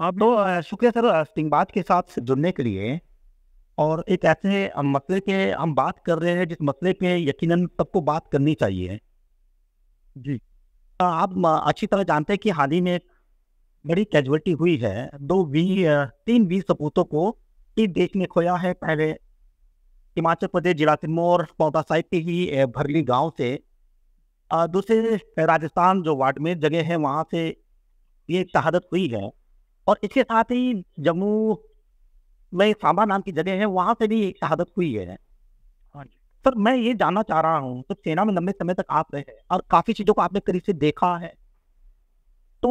आप तो शुक्रिया सर सिंगबाद के साथ जुड़ने के लिए और एक ऐसे मसले के हम बात कर रहे हैं जिस मसले पे यकीनन सबको बात करनी चाहिए जी आप अच्छी तरह जानते हैं कि हाल ही में एक बड़ी कैजुअलिटी हुई है दो वी तीन वी सपूतों को इस देश ने खोया है पहले हिमाचल प्रदेश जिला सिरमौर पौधा साहिब के ही भरली गांव से दूसरे राजस्थान जो वाटमेर जगह है वहाँ से ये शहादत हुई है और इसके साथ ही जम्मू में सांबा नाम की जगह है वहाँ से भी एक शहादत हुई है हाँ सर मैं ये जानना चाह रहा हूँ तो सेना में लंबे समय तक आप रहे हैं और काफ़ी चीज़ों को आपने करीब से देखा है तो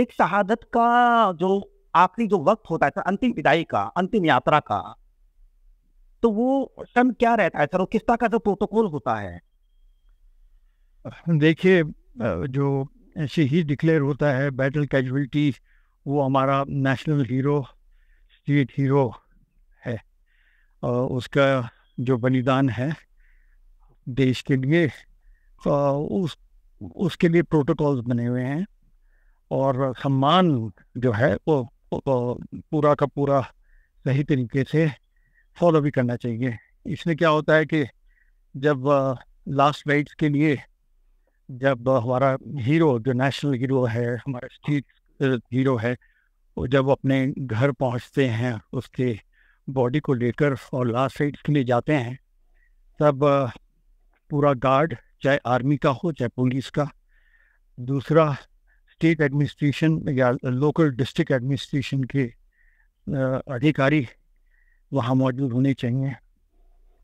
एक शहादत का जो आखिरी जो वक्त होता है सर अंतिम विदाई का अंतिम यात्रा का तो वो टर्म क्या रहता है सर वो किस तरह का जो प्रोटोकॉल होता है देखिए जो शहीद डिक्लेयर होता है बैटल कैजुअलिटी वो हमारा नेशनल हीरो स्टेट हीरो है और उसका जो बलिदान है देश के लिए उस उसके लिए प्रोटोकॉल्स बने हुए हैं और सम्मान जो है वो, वो पूरा का पूरा सही तरीके से फॉलो भी करना चाहिए इसमें क्या होता है कि जब लास्ट वेट्स के लिए जब हमारा हीरो जो नेशनल हीरो है हमारा स्टेट हीरो है वो जब अपने घर पहुंचते हैं उसके बॉडी को लेकर और लास्ट साइड के लिए जाते हैं तब पूरा गार्ड चाहे आर्मी का हो चाहे पुलिस का दूसरा स्टेट एडमिनिस्ट्रेशन या लोकल डिस्ट्रिक्ट एडमिनिस्ट्रेशन के अधिकारी वहाँ मौजूद होने चाहिए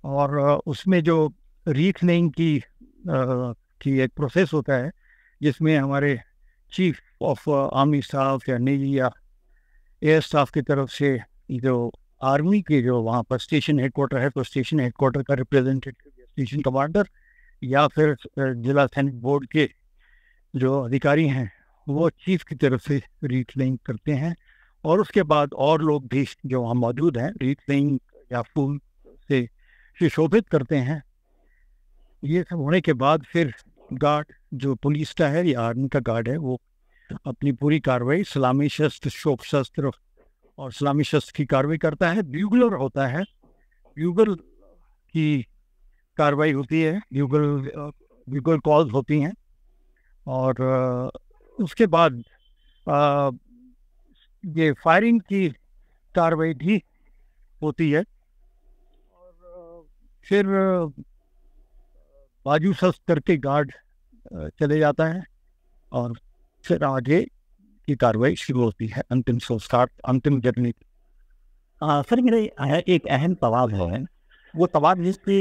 और उसमें जो रीथनिंग की की एक प्रोसेस होता है जिसमें हमारे चीफ ऑफ आर्मी स्टाफ या नेवी या एयर स्टाफ की तरफ से जो आर्मी के जो वहाँ पर स्टेशन हेडकोार्टर है तो स्टेशन हेडकोार्टर का रिप्रेजेंटेटिव स्टेशन कमांडर या फिर uh, जिला सैनिक बोर्ड के जो अधिकारी हैं वो चीफ की तरफ से रीट्रेनिंग करते हैं और उसके बाद और लोग भी जो वहाँ मौजूद हैं रीट्रेनिंग या फूल से सुशोभित करते हैं ये सब होने के बाद फिर गार्ड जो पुलिस का है या आर्मी का गार्ड है वो अपनी पूरी कार्रवाई सलामी शस्त्र शोक शस्त्र और सलामी शस्त्र की कार्रवाई करता है ब्यूगलर होता है ब्यूगल की कार्रवाई होती है ब्यूगल ब्यूगल कॉल होती हैं और उसके बाद आ, ये फायरिंग की कार्रवाई भी होती है और फिर बाजू सस करके गार्ड चले जाता है और फिर आगे की कार्रवाई शुरू होती है अंतिम संस्कार अंतिम जर्नी सर मेरा एक अहम तवाब है वो तवाब जिसके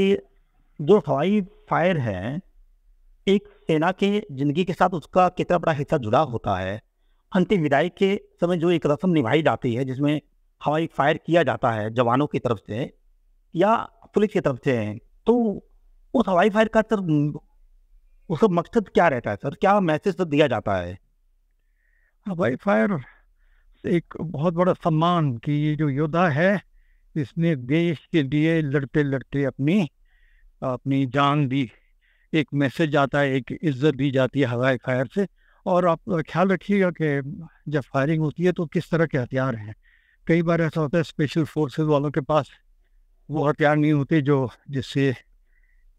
जो हवाई फायर है एक सेना के जिंदगी के साथ उसका कितना बड़ा हिस्सा जुड़ा होता है अंतिम विदाई के समय जो एक रस्म निभाई जाती है जिसमें हवाई फायर किया जाता है जवानों की तरफ से या पुलिस की तरफ से तो उस हवाई फायर का सर उसका मकसद क्या रहता है सर क्या मैसेज सर तो दिया जाता है हवाई फायर एक बहुत बड़ा सम्मान कि ये जो योद्धा है इसने देश के लिए लड़ते लड़ते अपनी अपनी जान दी एक मैसेज आता है एक इज्जत दी जाती है हवाई फायर से और आप ख्याल रखिएगा कि जब फायरिंग होती है तो किस तरह के हथियार हैं कई बार ऐसा होता है स्पेशल फोर्सेस वालों के पास वो हथियार नहीं होते जो जिससे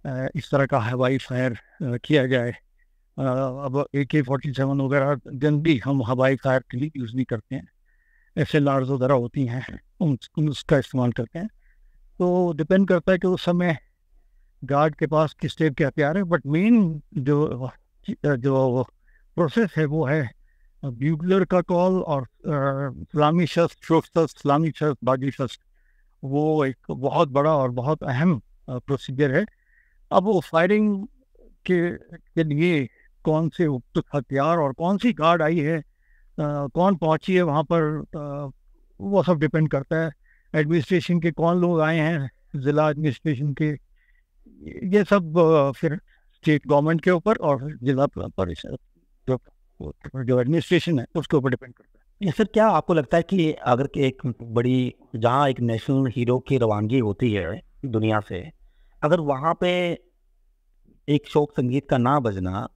इस तरह का हवाई फायर किया जाए अब ए के फोर्टी सेवन वगैरह दिन भी हम हवाई फायर के लिए यूज़ नहीं करते हैं ऐसे लार्ज वगैरह होती हैं उन, उन उसका इस्तेमाल करते हैं तो डिपेंड करता है कि उस समय गार्ड के पास किस टाइप के हथियार हैं बट मेन जो जो प्रोसेस है वो है ब्यूगलर का कॉल और इस्लामी शस्त शोस्त इस्लामी शस्त बागी शस्त वो एक बहुत बड़ा और बहुत अहम प्रोसीजर है अब वो फायरिंग के के लिए कौन से उक्त हथियार और कौन सी गार्ड आई है आ, कौन पहुंची है वहाँ पर आ, वो सब डिपेंड करता है एडमिनिस्ट्रेशन के कौन लोग आए हैं ज़िला एडमिनिस्ट्रेशन के ये सब फिर स्टेट गवर्नमेंट के ऊपर और जिला परिषद जो जो एडमिनिस्ट्रेशन है उसके ऊपर डिपेंड करता है ये सर क्या आपको लगता है कि अगर के एक बड़ी जहाँ एक नेशनल हीरो की रवानगी होती है दुनिया से अगर वहाँ पे एक शोक संगीत का ना बजना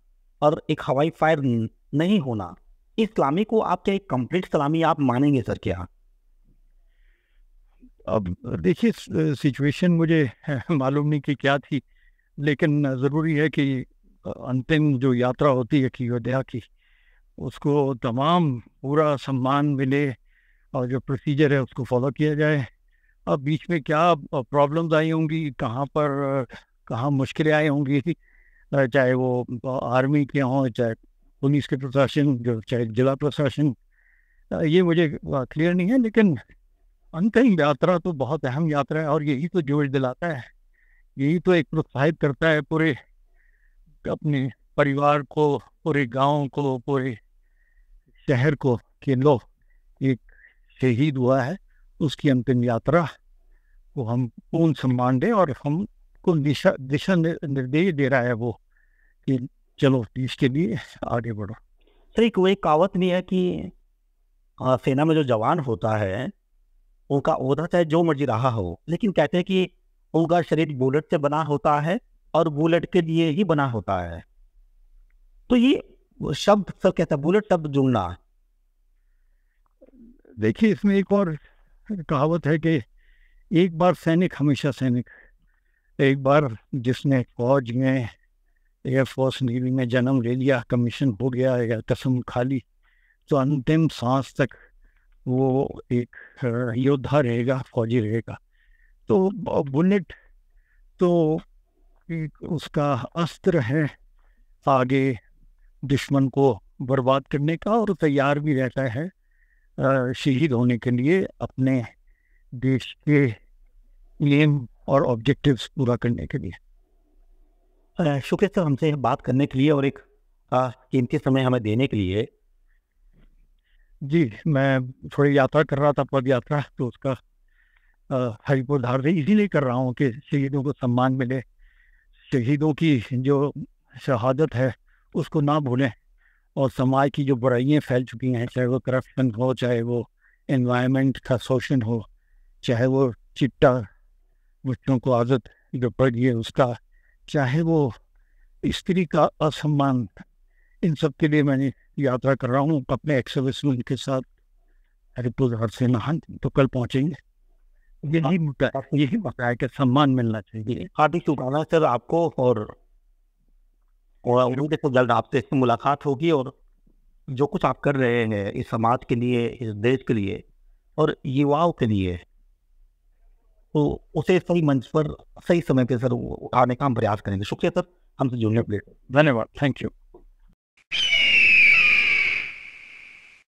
और एक हवाई फायर नहीं होना इस सलामी को आप क्या एक कंप्लीट सलामी आप मानेंगे सर क्या अब देखिए सिचुएशन मुझे मालूम नहीं कि क्या थी लेकिन ज़रूरी है कि अंतिम जो यात्रा होती है कि अयोध्या की उसको तमाम पूरा सम्मान मिले और जो प्रोसीजर है उसको फॉलो किया जाए अब बीच में क्या प्रॉब्लम्स आई होंगी कहाँ पर कहाँ मुश्किलें आई होंगी चाहे वो आर्मी के हों चाहे पुलिस के प्रशासन जो चाहे जिला प्रशासन ये मुझे क्लियर नहीं है लेकिन अंतिम यात्रा तो बहुत अहम यात्रा है और यही तो जोश दिलाता है यही तो एक प्रोत्साहित करता है पूरे अपने परिवार को पूरे गांव को पूरे शहर को कि लो एक शहीद हुआ है उसकी अंतिम यात्रा को हम पूर्ण सम्मान दें और हम को दिशा दिशा निर्देश दे रहा है वो कि चलो इसके लिए आगे बढ़ो सर एक वो एक कहावत भी है कि सेना में जो जवान होता है उनका ओहदा चाहे जो मर्जी रहा हो लेकिन कहते हैं कि उनका शरीर बुलेट से बना होता है और बुलेट के लिए ही बना होता है तो ये शब्द सब कहता है बुलेट शब्द जुड़ना देखिए इसमें एक और कहावत है कि एक बार सैनिक हमेशा सैनिक एक बार जिसने फौज में एयरफोर्स नेवी में जन्म ले लिया कमीशन हो गया या कसम खा ली तो अंतिम सांस तक वो एक योद्धा रहेगा फौजी रहेगा तो बुलेट तो एक उसका अस्त्र है आगे दुश्मन को बर्बाद करने का और तैयार भी रहता है शहीद होने के लिए अपने देश के एम और ऑब्जेक्टिव्स पूरा करने के लिए शुक्रिया सर हमसे बात करने के लिए और एक कीमती समय हमें देने के लिए जी मैं थोड़ी यात्रा कर रहा था पद यात्रा तो उसका हरिपुर धार से इसीलिए कर रहा हूँ कि शहीदों को सम्मान मिले शहीदों की जो शहादत है उसको ना भूलें और समाज की जो बुराइयाँ फैल चुकी हैं चाहे वो करप्शन हो चाहे वो इन्वायरमेंट का शोषण हो चाहे वो चिट्टा बच्चों को आदत जो पड़ी है उसका चाहे वो स्त्री का असम्मान इन सब के लिए मैंने यात्रा कर रहा हूँ अपने एक्स के में उनके साथ हरिपुर से नहान तो कल पहुँचेंगे यही मुद्दा यही मुद्दा है कि सम्मान मिलना चाहिए हार्दिक शुभकामना सर आपको और और उम्मीद है जल्द आपसे मुलाकात होगी और जो कुछ आप कर रहे हैं इस समाज के लिए इस देश के लिए और युवाओं के लिए तो उसे सही मंच पर सही समय पर सर उठाने का हम प्रयास करेंगे शुक्रिया सर हमसे जुड़ने के लिए धन्यवाद थैंक यू